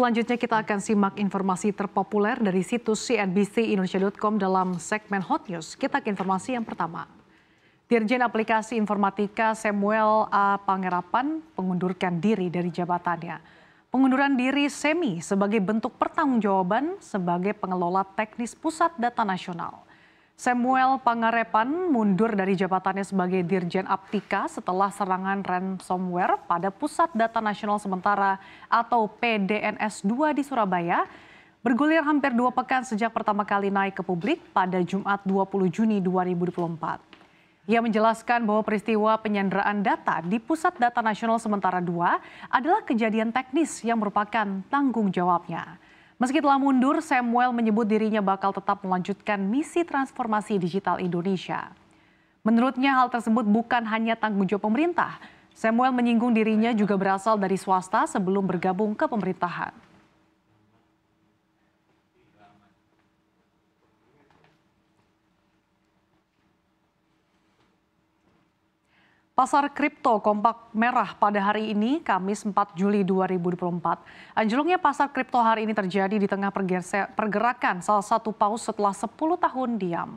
Selanjutnya kita akan simak informasi terpopuler dari situs CNBC Indonesia.com dalam segmen Hot News. Kita ke informasi yang pertama. Dirjen Aplikasi Informatika Samuel A. Pangerapan pengundurkan diri dari jabatannya. Pengunduran diri Semi sebagai bentuk pertanggungjawaban sebagai pengelola teknis Pusat Data Nasional. Samuel Pangarepan mundur dari jabatannya sebagai Dirjen Aptika setelah serangan ransomware pada Pusat Data Nasional Sementara atau PDNS 2 di Surabaya bergulir hampir dua pekan sejak pertama kali naik ke publik pada Jumat 20 Juni 2024. Ia menjelaskan bahwa peristiwa penyanderaan data di Pusat Data Nasional Sementara 2 adalah kejadian teknis yang merupakan tanggung jawabnya. Meski telah mundur, Samuel menyebut dirinya bakal tetap melanjutkan misi transformasi digital Indonesia. Menurutnya hal tersebut bukan hanya tanggung jawab pemerintah. Samuel menyinggung dirinya juga berasal dari swasta sebelum bergabung ke pemerintahan. Pasar kripto kompak merah pada hari ini, Kamis 4 Juli 2024. Anjloknya pasar kripto hari ini terjadi di tengah pergerakan salah satu paus setelah 10 tahun diam.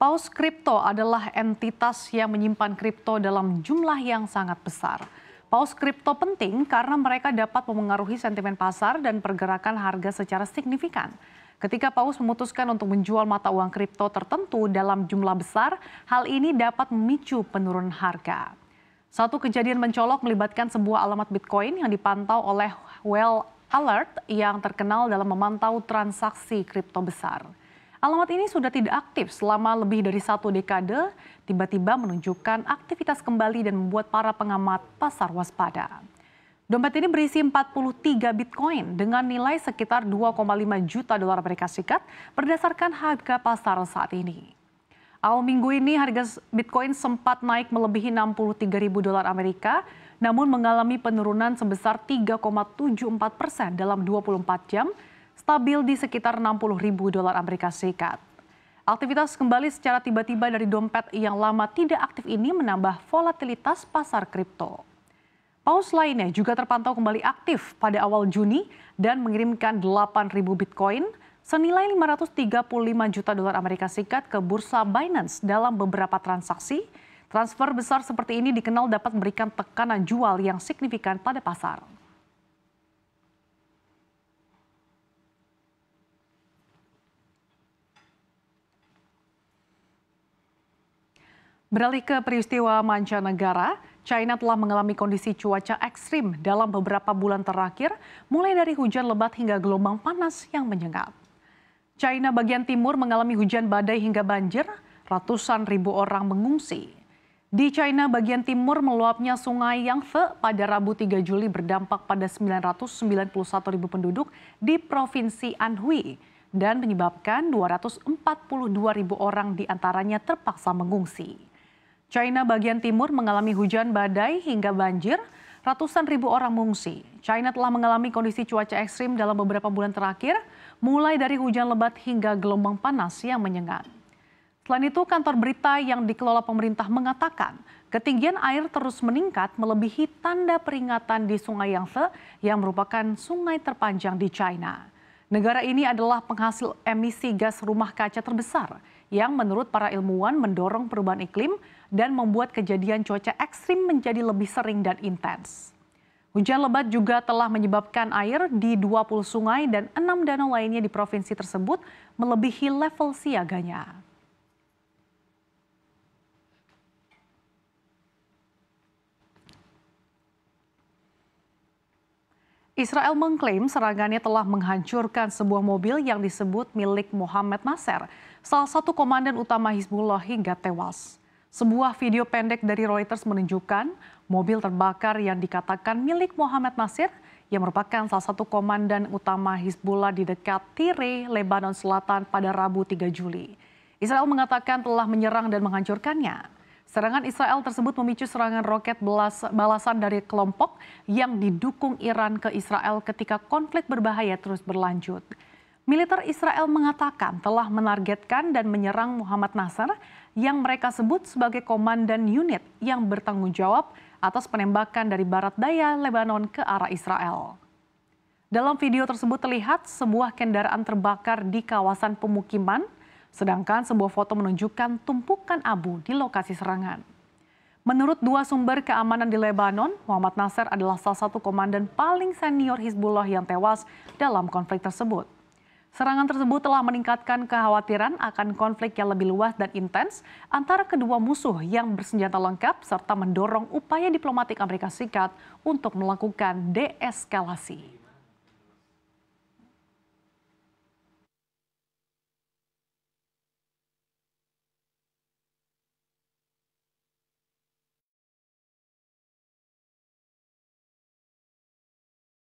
Paus kripto adalah entitas yang menyimpan kripto dalam jumlah yang sangat besar. Paus kripto penting karena mereka dapat memengaruhi sentimen pasar dan pergerakan harga secara signifikan. Ketika Paus memutuskan untuk menjual mata uang kripto tertentu dalam jumlah besar, hal ini dapat memicu penurunan harga. Satu kejadian mencolok melibatkan sebuah alamat Bitcoin yang dipantau oleh Well Alert yang terkenal dalam memantau transaksi kripto besar. Alamat ini sudah tidak aktif selama lebih dari satu dekade, tiba-tiba menunjukkan aktivitas kembali dan membuat para pengamat pasar waspada. Dompet ini berisi 43 Bitcoin dengan nilai sekitar 2,5 juta dolar Amerika Serikat berdasarkan harga pasar saat ini. Awal minggu ini harga Bitcoin sempat naik melebihi 63 ribu dolar Amerika, namun mengalami penurunan sebesar 3,74 persen dalam 24 jam, stabil di sekitar 60 ribu dolar Amerika Serikat. Aktivitas kembali secara tiba-tiba dari dompet yang lama tidak aktif ini menambah volatilitas pasar kripto. Paus lainnya juga terpantau kembali aktif pada awal Juni dan mengirimkan 8.000 Bitcoin senilai 535 juta dolar Amerika Serikat ke bursa Binance dalam beberapa transaksi. Transfer besar seperti ini dikenal dapat memberikan tekanan jual yang signifikan pada pasar. Beralih ke peristiwa mancanegara, China telah mengalami kondisi cuaca ekstrim dalam beberapa bulan terakhir, mulai dari hujan lebat hingga gelombang panas yang menyengat. China bagian timur mengalami hujan badai hingga banjir, ratusan ribu orang mengungsi. Di China bagian timur meluapnya sungai Yangtze pada Rabu 3 Juli berdampak pada 991 ribu penduduk di Provinsi Anhui dan menyebabkan 242 ribu orang diantaranya terpaksa mengungsi. China bagian timur mengalami hujan badai hingga banjir. Ratusan ribu orang mengungsi. China telah mengalami kondisi cuaca ekstrim dalam beberapa bulan terakhir, mulai dari hujan lebat hingga gelombang panas yang menyengat. Selain itu, kantor berita yang dikelola pemerintah mengatakan ketinggian air terus meningkat melebihi tanda peringatan di Sungai Yangtze yang merupakan sungai terpanjang di China. Negara ini adalah penghasil emisi gas rumah kaca terbesar yang menurut para ilmuwan mendorong perubahan iklim dan membuat kejadian cuaca ekstrim menjadi lebih sering dan intens. Hujan lebat juga telah menyebabkan air di 20 sungai dan 6 danau lainnya di provinsi tersebut melebihi level siaganya. Israel mengklaim serangannya telah menghancurkan sebuah mobil yang disebut milik Muhammad Nasser, salah satu komandan utama Hizbullah hingga tewas. Sebuah video pendek dari Reuters menunjukkan mobil terbakar yang dikatakan milik Muhammad Nasir yang merupakan salah satu komandan utama Hizbullah di dekat Tire, Lebanon Selatan pada Rabu 3 Juli. Israel mengatakan telah menyerang dan menghancurkannya. Serangan Israel tersebut memicu serangan roket balasan dari kelompok yang didukung Iran ke Israel ketika konflik berbahaya terus berlanjut. Militer Israel mengatakan telah menargetkan dan menyerang Muhammad Nasr yang mereka sebut sebagai komandan unit yang bertanggung jawab atas penembakan dari barat daya Lebanon ke arah Israel. Dalam video tersebut terlihat sebuah kendaraan terbakar di kawasan pemukiman Sedangkan sebuah foto menunjukkan tumpukan abu di lokasi serangan. Menurut dua sumber keamanan di Lebanon, Muhammad Nasser adalah salah satu komandan paling senior Hizbullah yang tewas dalam konflik tersebut. Serangan tersebut telah meningkatkan kekhawatiran akan konflik yang lebih luas dan intens antara kedua musuh yang bersenjata lengkap serta mendorong upaya diplomatik Amerika Serikat untuk melakukan deeskalasi.